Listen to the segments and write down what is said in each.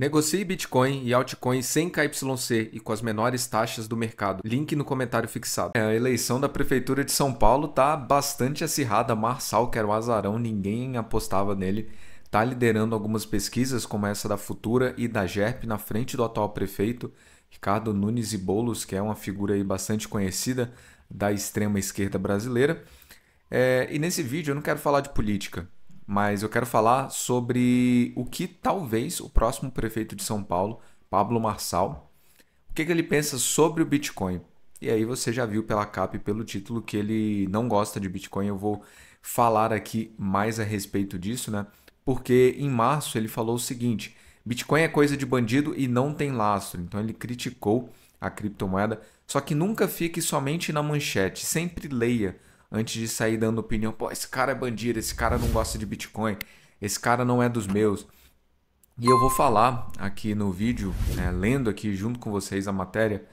Negocie Bitcoin e altcoins sem KYC e com as menores taxas do mercado. Link no comentário fixado. É, a eleição da Prefeitura de São Paulo tá bastante acirrada. Marçal, que era o azarão, ninguém apostava nele. Tá liderando algumas pesquisas, como essa da Futura e da GERP, na frente do atual prefeito, Ricardo Nunes e Bolos, que é uma figura aí bastante conhecida da extrema esquerda brasileira. É, e nesse vídeo eu não quero falar de política mas eu quero falar sobre o que talvez o próximo prefeito de São Paulo, Pablo Marçal, o que, que ele pensa sobre o Bitcoin. E aí você já viu pela capa e pelo título que ele não gosta de Bitcoin. Eu vou falar aqui mais a respeito disso, né? Porque em março ele falou o seguinte: Bitcoin é coisa de bandido e não tem lastro. Então ele criticou a criptomoeda, só que nunca fique somente na manchete, sempre leia antes de sair dando opinião. Pô, esse cara é bandido, esse cara não gosta de Bitcoin, esse cara não é dos meus. E eu vou falar aqui no vídeo, né, lendo aqui junto com vocês a matéria,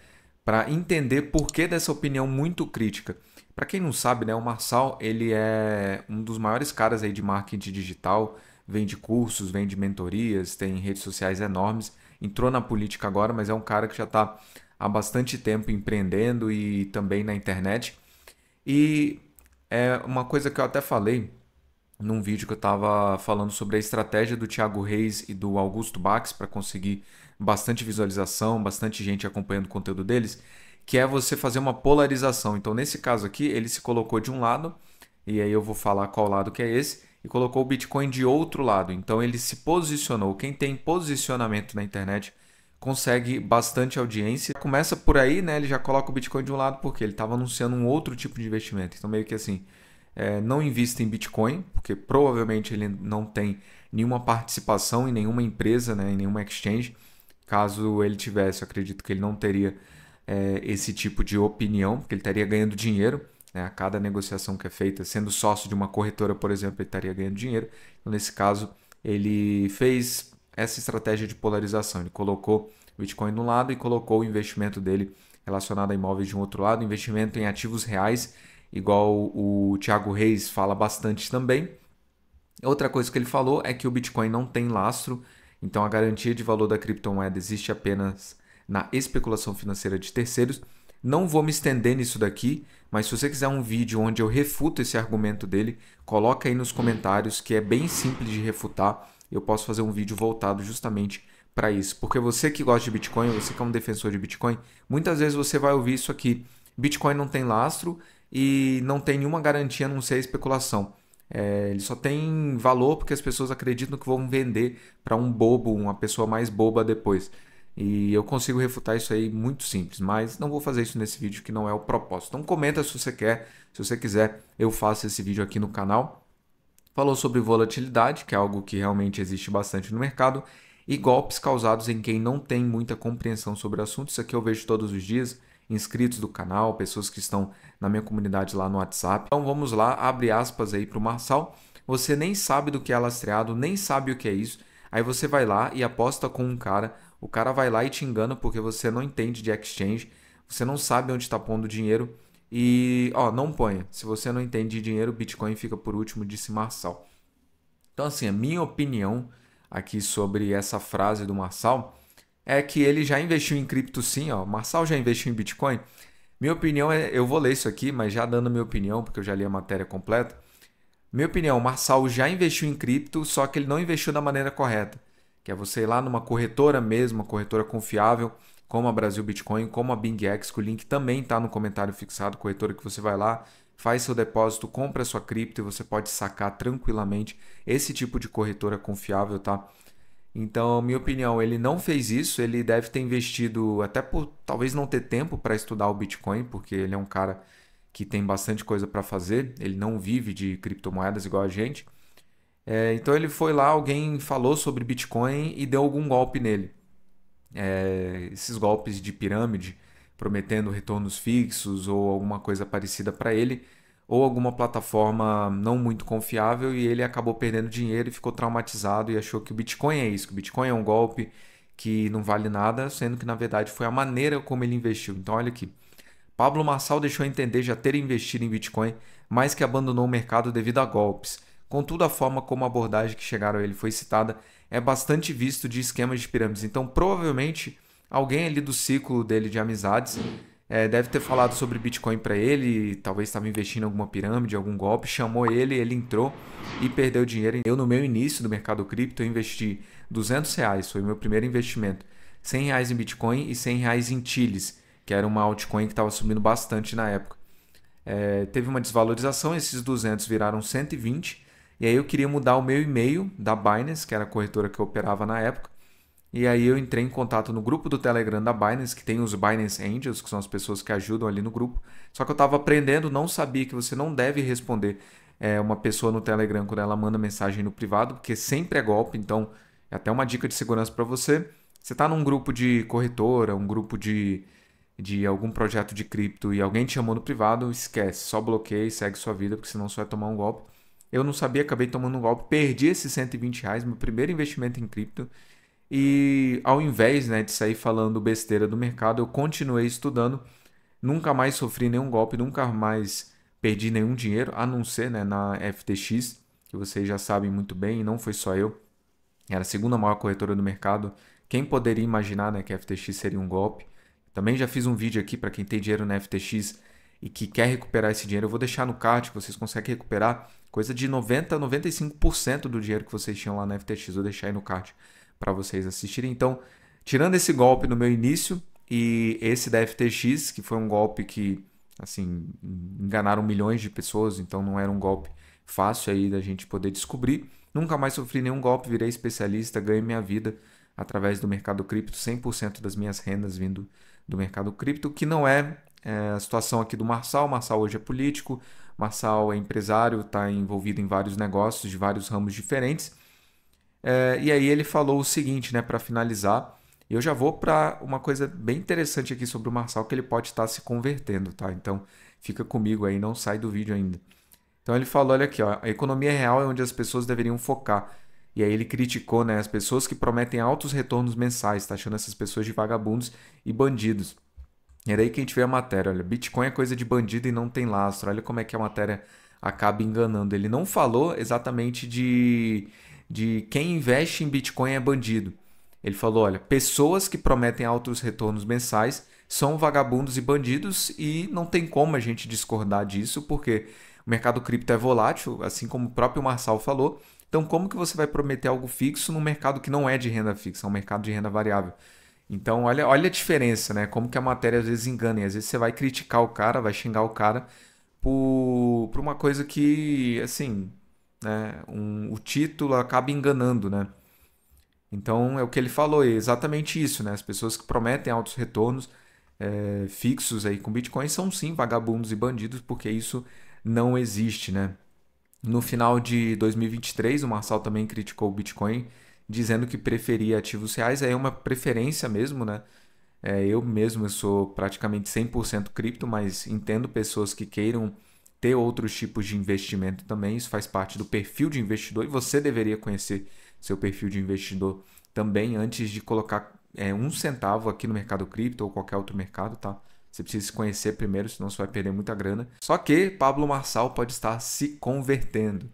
para entender por que dessa opinião muito crítica. Para quem não sabe, né, o Marçal ele é um dos maiores caras aí de marketing digital, vende cursos, vende mentorias, tem redes sociais enormes, entrou na política agora, mas é um cara que já está há bastante tempo empreendendo e também na internet. E é uma coisa que eu até falei num vídeo que eu estava falando sobre a estratégia do Thiago Reis e do Augusto Bax para conseguir bastante visualização, bastante gente acompanhando o conteúdo deles, que é você fazer uma polarização. Então, nesse caso aqui, ele se colocou de um lado, e aí eu vou falar qual lado que é esse, e colocou o Bitcoin de outro lado. Então, ele se posicionou. Quem tem posicionamento na internet consegue bastante audiência. Começa por aí, né? Ele já coloca o Bitcoin de um lado porque ele estava anunciando um outro tipo de investimento. Então meio que assim, é, não invista em Bitcoin porque provavelmente ele não tem nenhuma participação em nenhuma empresa, né? Em nenhuma exchange. Caso ele tivesse, acredito que ele não teria é, esse tipo de opinião, porque ele estaria ganhando dinheiro. Né? A cada negociação que é feita, sendo sócio de uma corretora, por exemplo, ele estaria ganhando dinheiro. Então, nesse caso, ele fez essa estratégia de polarização. Ele colocou o Bitcoin de um lado e colocou o investimento dele relacionado a imóveis de um outro lado, investimento em ativos reais, igual o Thiago Reis fala bastante também. Outra coisa que ele falou é que o Bitcoin não tem lastro, então a garantia de valor da criptomoeda existe apenas na especulação financeira de terceiros. Não vou me estender nisso daqui, mas se você quiser um vídeo onde eu refuto esse argumento dele, coloca aí nos comentários que é bem simples de refutar eu posso fazer um vídeo voltado justamente para isso. Porque você que gosta de Bitcoin, você que é um defensor de Bitcoin, muitas vezes você vai ouvir isso aqui: Bitcoin não tem lastro e não tem nenhuma garantia a não ser a especulação. É, ele só tem valor porque as pessoas acreditam que vão vender para um bobo, uma pessoa mais boba depois. E eu consigo refutar isso aí muito simples, mas não vou fazer isso nesse vídeo que não é o propósito. Então comenta se você quer, se você quiser, eu faço esse vídeo aqui no canal falou sobre volatilidade, que é algo que realmente existe bastante no mercado, e golpes causados em quem não tem muita compreensão sobre o assunto. Isso aqui eu vejo todos os dias, inscritos do canal, pessoas que estão na minha comunidade lá no WhatsApp. Então vamos lá, abre aspas aí para o Marçal. Você nem sabe do que é lastreado, nem sabe o que é isso. Aí você vai lá e aposta com um cara, o cara vai lá e te engana porque você não entende de exchange, você não sabe onde está pondo o dinheiro e, ó, não ponha. Se você não entende de dinheiro, Bitcoin fica por último, disse Marçal. Então, assim, a minha opinião aqui sobre essa frase do Marçal é que ele já investiu em cripto sim, ó. Marçal já investiu em Bitcoin. Minha opinião é, eu vou ler isso aqui, mas já dando minha opinião, porque eu já li a matéria completa. Minha opinião, Marçal já investiu em cripto, só que ele não investiu da maneira correta, que é você ir lá numa corretora mesmo, uma corretora confiável, como a Brasil Bitcoin, como a BingX, que o link também está no comentário fixado, corretora, que você vai lá, faz seu depósito, compra sua cripto e você pode sacar tranquilamente esse tipo de corretora confiável, tá? Então, minha opinião, ele não fez isso, ele deve ter investido até por talvez não ter tempo para estudar o Bitcoin, porque ele é um cara que tem bastante coisa para fazer, ele não vive de criptomoedas igual a gente. É, então ele foi lá, alguém falou sobre Bitcoin e deu algum golpe nele é, esses golpes de pirâmide prometendo retornos fixos ou alguma coisa parecida para ele, ou alguma plataforma não muito confiável e ele acabou perdendo dinheiro e ficou traumatizado e achou que o Bitcoin é isso, que o Bitcoin é um golpe que não vale nada, sendo que na verdade foi a maneira como ele investiu. Então olha aqui. Pablo Marçal deixou entender já ter investido em Bitcoin, mas que abandonou o mercado devido a golpes. Contudo, a forma como a abordagem que chegaram a ele foi citada é bastante visto de esquemas de pirâmides. Então, provavelmente, alguém ali do ciclo dele de amizades é, deve ter falado sobre Bitcoin para ele, talvez estava investindo em alguma pirâmide, algum golpe, chamou ele, ele entrou e perdeu dinheiro. Eu, no meu início do mercado cripto, investi 200 reais, foi o meu primeiro investimento. 100 reais em Bitcoin e 100 reais em Tiles, que era uma altcoin que estava subindo bastante na época. É, teve uma desvalorização, esses 200 viraram 120 e aí eu queria mudar o meu e-mail da Binance, que era a corretora que eu operava na época. E aí eu entrei em contato no grupo do Telegram da Binance, que tem os Binance Angels, que são as pessoas que ajudam ali no grupo. Só que eu estava aprendendo, não sabia que você não deve responder é, uma pessoa no Telegram quando ela manda mensagem no privado, porque sempre é golpe. Então, é até uma dica de segurança para você. Você está num grupo de corretora, um grupo de, de algum projeto de cripto e alguém te chamou no privado, esquece, só bloqueia e segue sua vida, porque senão só vai tomar um golpe. Eu não sabia, acabei tomando um golpe, perdi esses 120 reais, meu primeiro investimento em cripto. E ao invés né, de sair falando besteira do mercado, eu continuei estudando, nunca mais sofri nenhum golpe, nunca mais perdi nenhum dinheiro, a não ser né, na FTX, que vocês já sabem muito bem, e não foi só eu. Era a segunda maior corretora do mercado. Quem poderia imaginar né, que a FTX seria um golpe? Também já fiz um vídeo aqui para quem tem dinheiro na FTX e que quer recuperar esse dinheiro, eu vou deixar no card que vocês conseguem recuperar coisa de 90 a 95% do dinheiro que vocês tinham lá na FTX. Vou deixar aí no card para vocês assistirem. Então, tirando esse golpe no meu início e esse da FTX, que foi um golpe que, assim, enganaram milhões de pessoas, então não era um golpe fácil aí da gente poder descobrir. Nunca mais sofri nenhum golpe, virei especialista, ganhei minha vida através do mercado cripto, 100% das minhas rendas vindo do mercado cripto, que não é é, a situação aqui do Marçal. Marçal hoje é político, Marçal é empresário, está envolvido em vários negócios de vários ramos diferentes. É, e aí ele falou o seguinte, né, para finalizar. Eu já vou para uma coisa bem interessante aqui sobre o Marçal que ele pode estar tá se convertendo, tá? Então fica comigo aí, não sai do vídeo ainda. Então ele falou, olha aqui, ó, a economia real é onde as pessoas deveriam focar. E aí ele criticou, né, as pessoas que prometem altos retornos mensais, tá achando essas pessoas de vagabundos e bandidos. E era aí que a gente vê a matéria. Olha, Bitcoin é coisa de bandido e não tem lastro. Olha como é que a matéria acaba enganando. Ele não falou exatamente de, de quem investe em Bitcoin é bandido. Ele falou: olha, pessoas que prometem altos retornos mensais são vagabundos e bandidos, e não tem como a gente discordar disso, porque o mercado cripto é volátil, assim como o próprio Marçal falou. Então, como que você vai prometer algo fixo num mercado que não é de renda fixa, é um mercado de renda variável? Então, olha, olha a diferença, né? Como que a matéria às vezes engana. E às vezes você vai criticar o cara, vai xingar o cara por, por uma coisa que, assim, né? Um, o título acaba enganando, né? Então, é o que ele falou, é exatamente isso, né? As pessoas que prometem altos retornos é, fixos aí com Bitcoin são sim vagabundos e bandidos, porque isso não existe, né? No final de 2023, o Marçal também criticou o Bitcoin dizendo que preferia ativos reais, aí é uma preferência mesmo, né? É, eu mesmo eu sou praticamente 100% cripto, mas entendo pessoas que queiram ter outros tipos de investimento também. Isso faz parte do perfil de investidor e você deveria conhecer seu perfil de investidor também antes de colocar é, um centavo aqui no mercado cripto ou qualquer outro mercado, tá? Você precisa se conhecer primeiro, senão você vai perder muita grana. Só que Pablo Marçal pode estar se convertendo.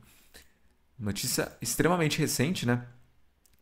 Notícia extremamente recente, né?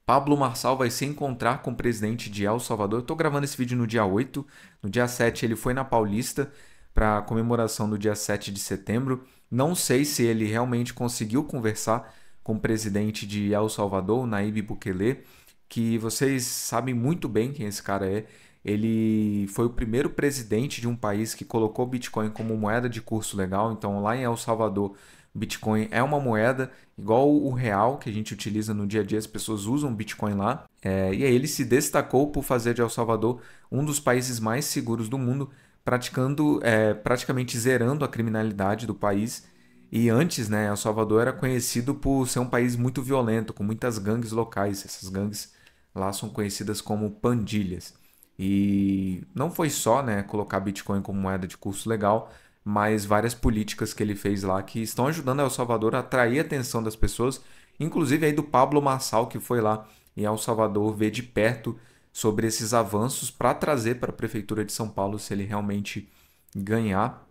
Pablo Marçal vai se encontrar com o presidente de El Salvador. Eu estou gravando esse vídeo no dia 8. No dia 7 ele foi na Paulista para a comemoração do dia 7 de setembro. Não sei se ele realmente conseguiu conversar com o presidente de El Salvador, Naib Bukele, que vocês sabem muito bem quem esse cara é. Ele foi o primeiro presidente de um país que colocou o Bitcoin como moeda de curso legal. Então, lá em El Salvador, Bitcoin é uma moeda igual o real que a gente utiliza no dia a dia, as pessoas usam Bitcoin lá. É, e aí ele se destacou por fazer de El Salvador um dos países mais seguros do mundo, praticando é, praticamente zerando a criminalidade do país. E antes, né, El Salvador era conhecido por ser um país muito violento, com muitas gangues locais. Essas gangues lá são conhecidas como pandilhas. E não foi só né, colocar Bitcoin como moeda de curso legal, mas várias políticas que ele fez lá que estão ajudando El Salvador a atrair a atenção das pessoas, inclusive aí do Pablo Marçal, que foi lá em El Salvador ver de perto sobre esses avanços para trazer para a prefeitura de São Paulo se ele realmente ganhar.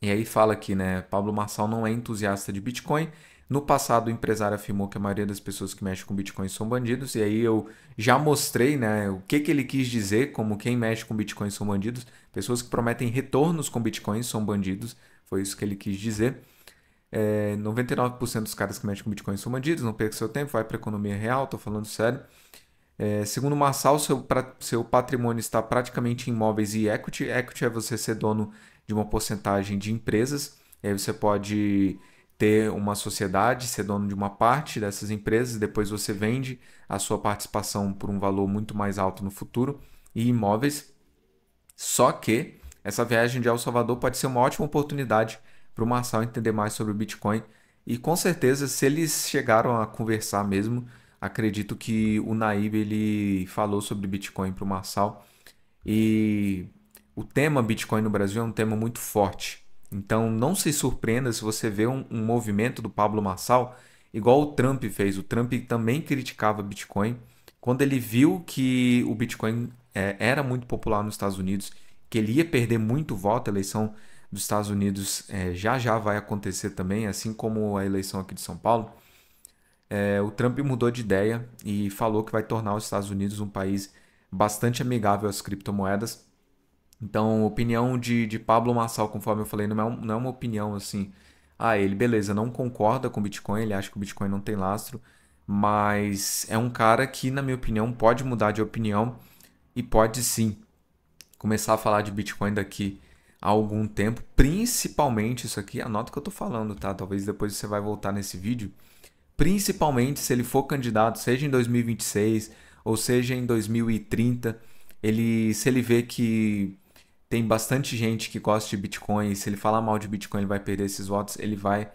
E aí fala aqui, né? Pablo Marçal não é entusiasta de Bitcoin, no passado, o empresário afirmou que a maioria das pessoas que mexem com Bitcoin são bandidos, e aí eu já mostrei né, o que, que ele quis dizer, como quem mexe com Bitcoin são bandidos. Pessoas que prometem retornos com Bitcoin são bandidos, foi isso que ele quis dizer. É, 99% dos caras que mexem com Bitcoin são bandidos, não perca seu tempo, vai para a economia real, tô falando sério. É, segundo Marçal, seu, pra, seu patrimônio está praticamente em imóveis e equity. Equity é você ser dono de uma porcentagem de empresas, e aí você pode ter uma sociedade, ser dono de uma parte dessas empresas, depois você vende a sua participação por um valor muito mais alto no futuro e imóveis. Só que essa viagem de El Salvador pode ser uma ótima oportunidade para o Marçal entender mais sobre o Bitcoin. E com certeza, se eles chegaram a conversar mesmo, acredito que o Naib ele falou sobre Bitcoin para o Marçal. E o tema Bitcoin no Brasil é um tema muito forte. Então não se surpreenda se você vê um, um movimento do Pablo Marçal igual o Trump fez. O Trump também criticava Bitcoin. Quando ele viu que o Bitcoin é, era muito popular nos Estados Unidos, que ele ia perder muito voto, a eleição dos Estados Unidos é, já já vai acontecer também, assim como a eleição aqui de São Paulo. É, o Trump mudou de ideia e falou que vai tornar os Estados Unidos um país bastante amigável às criptomoedas. Então, opinião de, de Pablo Massal, conforme eu falei, não é, não é uma opinião assim. Ah, ele, beleza, não concorda com o Bitcoin, ele acha que o Bitcoin não tem lastro, mas é um cara que, na minha opinião, pode mudar de opinião e pode sim começar a falar de Bitcoin daqui a algum tempo, principalmente isso aqui, anota o que eu tô falando, tá? Talvez depois você vai voltar nesse vídeo. Principalmente se ele for candidato, seja em 2026 ou seja em 2030, ele se ele vê que tem bastante gente que gosta de Bitcoin e se ele falar mal de Bitcoin ele vai perder esses votos, ele vai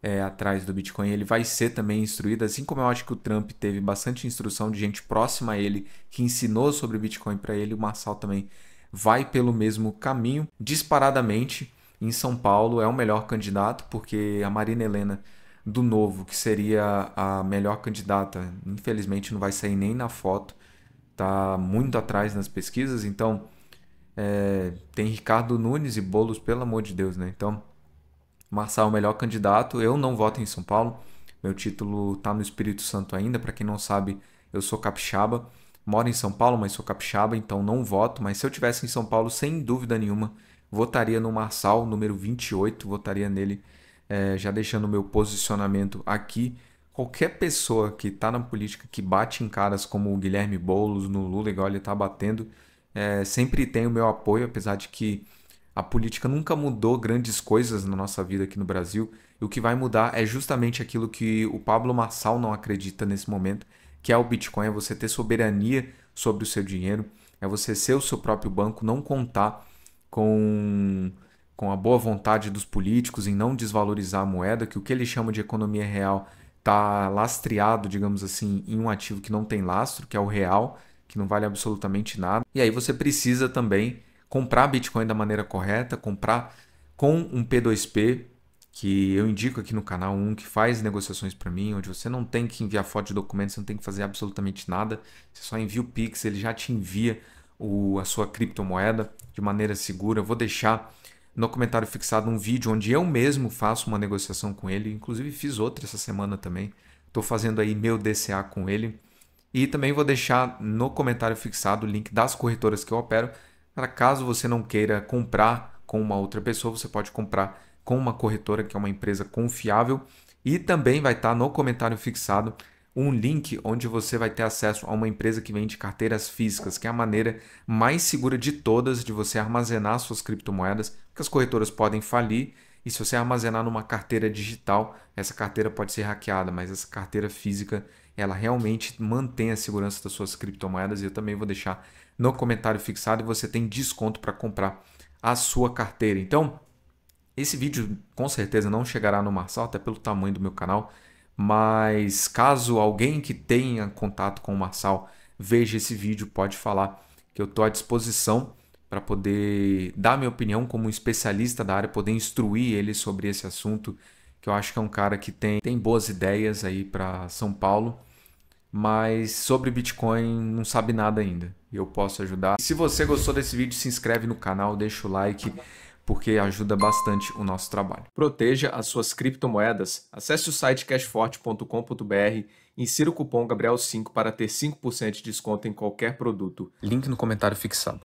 é, atrás do Bitcoin, ele vai ser também instruído, assim como eu acho que o Trump teve bastante instrução de gente próxima a ele que ensinou sobre Bitcoin para ele, o Marçal também vai pelo mesmo caminho, disparadamente em São Paulo é o melhor candidato, porque a Marina Helena do Novo, que seria a melhor candidata, infelizmente não vai sair nem na foto, tá muito atrás nas pesquisas, então é, tem Ricardo Nunes e Bolos, pelo amor de Deus, né? Então, Marçal é o melhor candidato. Eu não voto em São Paulo. Meu título tá no Espírito Santo ainda. Para quem não sabe, eu sou capixaba. Moro em São Paulo, mas sou capixaba, então não voto. Mas se eu tivesse em São Paulo, sem dúvida nenhuma, votaria no Marçal, número 28. Votaria nele, é, já deixando meu posicionamento aqui. Qualquer pessoa que tá na política, que bate em caras como o Guilherme Boulos, no Lula, igual ele tá batendo, é, sempre tem o meu apoio, apesar de que a política nunca mudou grandes coisas na nossa vida aqui no Brasil. E o que vai mudar é justamente aquilo que o Pablo Massal não acredita nesse momento, que é o Bitcoin, é você ter soberania sobre o seu dinheiro, é você ser o seu próprio banco, não contar com, com a boa vontade dos políticos em não desvalorizar a moeda, que o que ele chama de economia real está lastreado, digamos assim, em um ativo que não tem lastro, que é o real que não vale absolutamente nada. E aí você precisa também comprar Bitcoin da maneira correta, comprar com um P2P, que eu indico aqui no canal, um que faz negociações para mim, onde você não tem que enviar foto de documento, você não tem que fazer absolutamente nada, você só envia o Pix, ele já te envia o, a sua criptomoeda de maneira segura. Eu vou deixar no comentário fixado um vídeo onde eu mesmo faço uma negociação com ele, inclusive fiz outra essa semana também, estou fazendo aí meu DCA com ele. E também vou deixar no comentário fixado o link das corretoras que eu opero, para caso você não queira comprar com uma outra pessoa, você pode comprar com uma corretora que é uma empresa confiável. E também vai estar tá no comentário fixado um link onde você vai ter acesso a uma empresa que vende carteiras físicas, que é a maneira mais segura de todas de você armazenar suas criptomoedas, porque as corretoras podem falir e se você armazenar numa carteira digital, essa carteira pode ser hackeada, mas essa carteira física ela realmente mantém a segurança das suas criptomoedas. E eu também vou deixar no comentário fixado e você tem desconto para comprar a sua carteira. Então, esse vídeo com certeza não chegará no Marçal, até pelo tamanho do meu canal. Mas caso alguém que tenha contato com o Marçal veja esse vídeo, pode falar que eu estou à disposição para poder dar minha opinião como especialista da área, poder instruir ele sobre esse assunto que eu acho que é um cara que tem, tem boas ideias aí para São Paulo, mas sobre Bitcoin não sabe nada ainda. Eu posso ajudar. se você gostou desse vídeo, se inscreve no canal, deixa o like, porque ajuda bastante o nosso trabalho. Proteja as suas criptomoedas. Acesse o site cashforte.com.br Insira o cupom Gabriel5 para ter 5% de desconto em qualquer produto. Link no comentário fixado.